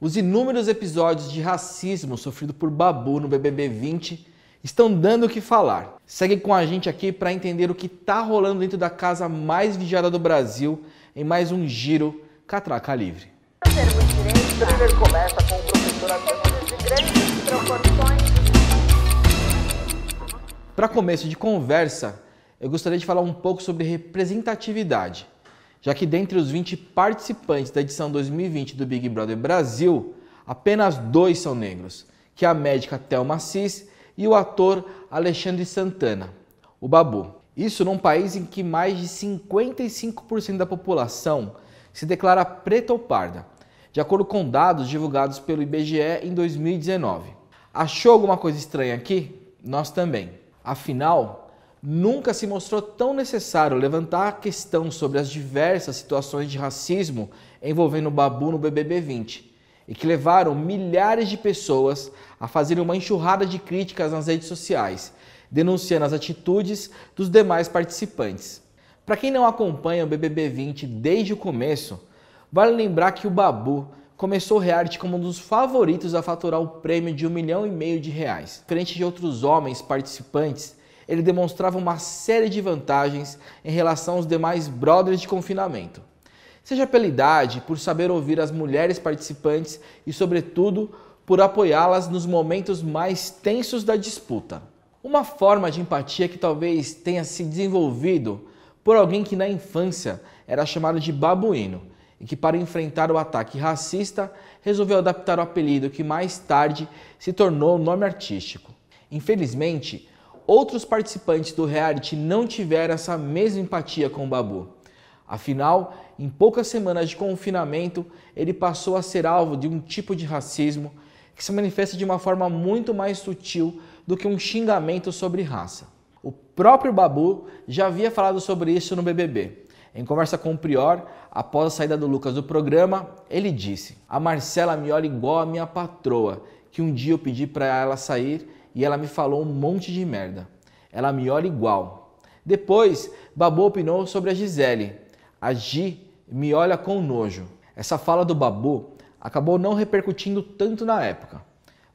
Os inúmeros episódios de racismo sofrido por Babu no BBB 20 estão dando o que falar. Segue com a gente aqui para entender o que está rolando dentro da casa mais vigiada do Brasil em mais um giro Catraca Livre. Para começo de conversa, eu gostaria de falar um pouco sobre representatividade já que dentre os 20 participantes da edição 2020 do Big Brother Brasil, apenas dois são negros, que é a médica Thelma Assis e o ator Alexandre Santana, o Babu. Isso num país em que mais de 55% da população se declara preta ou parda, de acordo com dados divulgados pelo IBGE em 2019. Achou alguma coisa estranha aqui? Nós também. Afinal, Nunca se mostrou tão necessário levantar a questão sobre as diversas situações de racismo envolvendo o Babu no BBB 20 e que levaram milhares de pessoas a fazerem uma enxurrada de críticas nas redes sociais, denunciando as atitudes dos demais participantes. Para quem não acompanha o BBB 20 desde o começo, vale lembrar que o Babu começou o reality como um dos favoritos a faturar o prêmio de um milhão e meio de reais, frente de outros homens participantes ele demonstrava uma série de vantagens em relação aos demais brothers de confinamento. Seja pela idade, por saber ouvir as mulheres participantes e, sobretudo, por apoiá-las nos momentos mais tensos da disputa. Uma forma de empatia que talvez tenha se desenvolvido por alguém que na infância era chamado de babuíno e que, para enfrentar o ataque racista, resolveu adaptar o apelido que mais tarde se tornou o nome artístico. Infelizmente, outros participantes do reality não tiveram essa mesma empatia com o Babu. Afinal, em poucas semanas de confinamento, ele passou a ser alvo de um tipo de racismo que se manifesta de uma forma muito mais sutil do que um xingamento sobre raça. O próprio Babu já havia falado sobre isso no BBB. Em conversa com o Prior, após a saída do Lucas do programa, ele disse: A Marcela me olha igual a minha patroa, que um dia eu pedi para ela sair e ela me falou um monte de merda. Ela me olha igual. Depois, Babu opinou sobre a Gisele. A Gi me olha com nojo. Essa fala do Babu acabou não repercutindo tanto na época,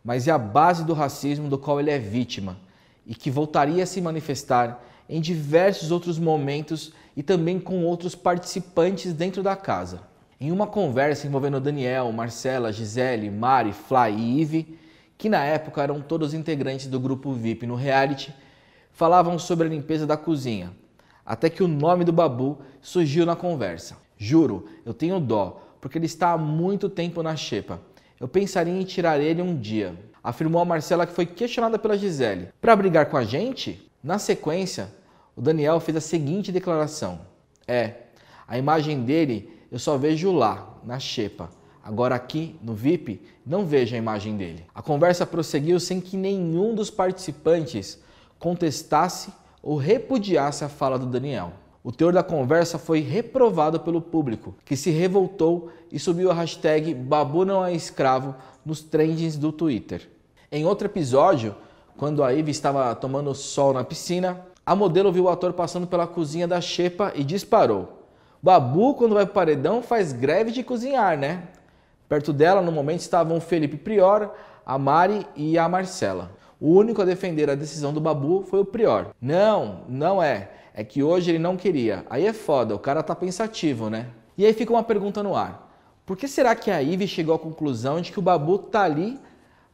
mas é a base do racismo do qual ele é vítima e que voltaria a se manifestar em diversos outros momentos e também com outros participantes dentro da casa. Em uma conversa envolvendo Daniel, Marcela, Gisele, Mari, Fly e Yves, que na época eram todos integrantes do grupo VIP no reality, falavam sobre a limpeza da cozinha, até que o nome do Babu surgiu na conversa. Juro, eu tenho dó, porque ele está há muito tempo na xepa. Eu pensaria em tirar ele um dia, afirmou a Marcela que foi questionada pela Gisele. Para brigar com a gente? Na sequência, o Daniel fez a seguinte declaração: É, a imagem dele eu só vejo lá, na xepa. Agora aqui no VIP, não vejo a imagem dele. A conversa prosseguiu sem que nenhum dos participantes contestasse ou repudiasse a fala do Daniel. O teor da conversa foi reprovado pelo público, que se revoltou e subiu a hashtag Babu não é escravo nos trendings do Twitter. Em outro episódio, quando a Ivy estava tomando sol na piscina, a modelo viu o ator passando pela cozinha da Xepa e disparou. Babu, quando vai pro paredão, faz greve de cozinhar, né? Perto dela, no momento, estavam Felipe Prior, a Mari e a Marcela. O único a defender a decisão do Babu foi o Prior. Não, não é. É que hoje ele não queria. Aí é foda, o cara tá pensativo, né? E aí fica uma pergunta no ar. Por que será que a Ivy chegou à conclusão de que o Babu tá ali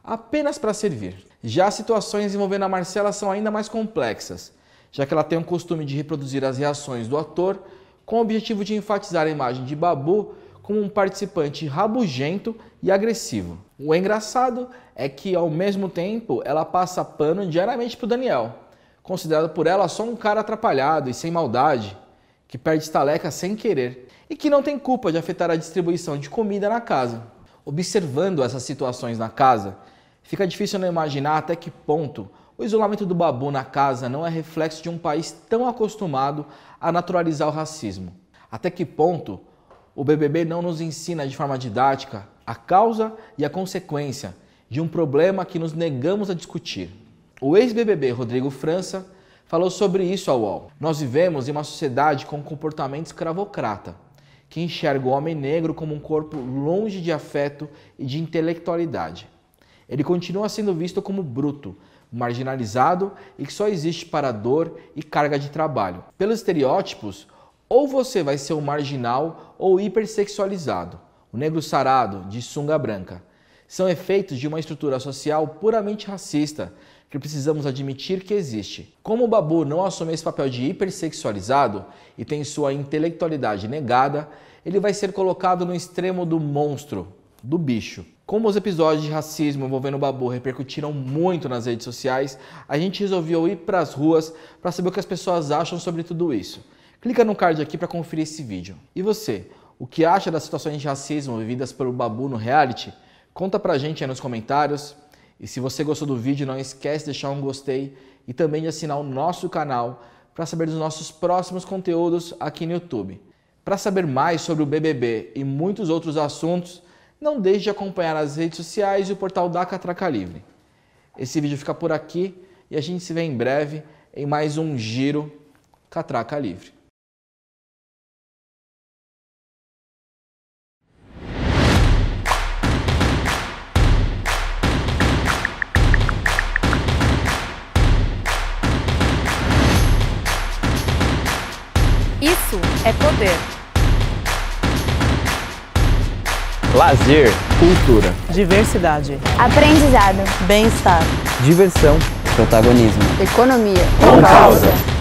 apenas para servir? Já as situações envolvendo a Marcela são ainda mais complexas, já que ela tem o costume de reproduzir as reações do ator com o objetivo de enfatizar a imagem de Babu como um participante rabugento e agressivo. O engraçado é que, ao mesmo tempo, ela passa pano diariamente para o Daniel, considerado por ela só um cara atrapalhado e sem maldade, que perde estaleca sem querer e que não tem culpa de afetar a distribuição de comida na casa. Observando essas situações na casa, fica difícil não imaginar até que ponto o isolamento do babu na casa não é reflexo de um país tão acostumado a naturalizar o racismo. Até que ponto o BBB não nos ensina de forma didática a causa e a consequência de um problema que nos negamos a discutir. O ex-BBB Rodrigo França falou sobre isso ao UOL. Nós vivemos em uma sociedade com comportamento escravocrata, que enxerga o homem negro como um corpo longe de afeto e de intelectualidade. Ele continua sendo visto como bruto, marginalizado e que só existe para dor e carga de trabalho. Pelos estereótipos, ou você vai ser um marginal ou hipersexualizado, o negro sarado de sunga branca. São efeitos de uma estrutura social puramente racista que precisamos admitir que existe. Como o Babu não assume esse papel de hipersexualizado e tem sua intelectualidade negada, ele vai ser colocado no extremo do monstro, do bicho. Como os episódios de racismo envolvendo o Babu repercutiram muito nas redes sociais, a gente resolveu ir para as ruas para saber o que as pessoas acham sobre tudo isso. Clica no card aqui para conferir esse vídeo. E você, o que acha das situações de racismo vividas pelo Babu no reality? Conta pra gente aí nos comentários. E se você gostou do vídeo, não esquece de deixar um gostei e também de assinar o nosso canal para saber dos nossos próximos conteúdos aqui no YouTube. Para saber mais sobre o BBB e muitos outros assuntos, não deixe de acompanhar as redes sociais e o portal da Catraca Livre. Esse vídeo fica por aqui e a gente se vê em breve em mais um Giro Catraca Livre. Isso é poder. Lazer, cultura, diversidade, aprendizado, bem-estar, diversão, protagonismo, economia, com causa.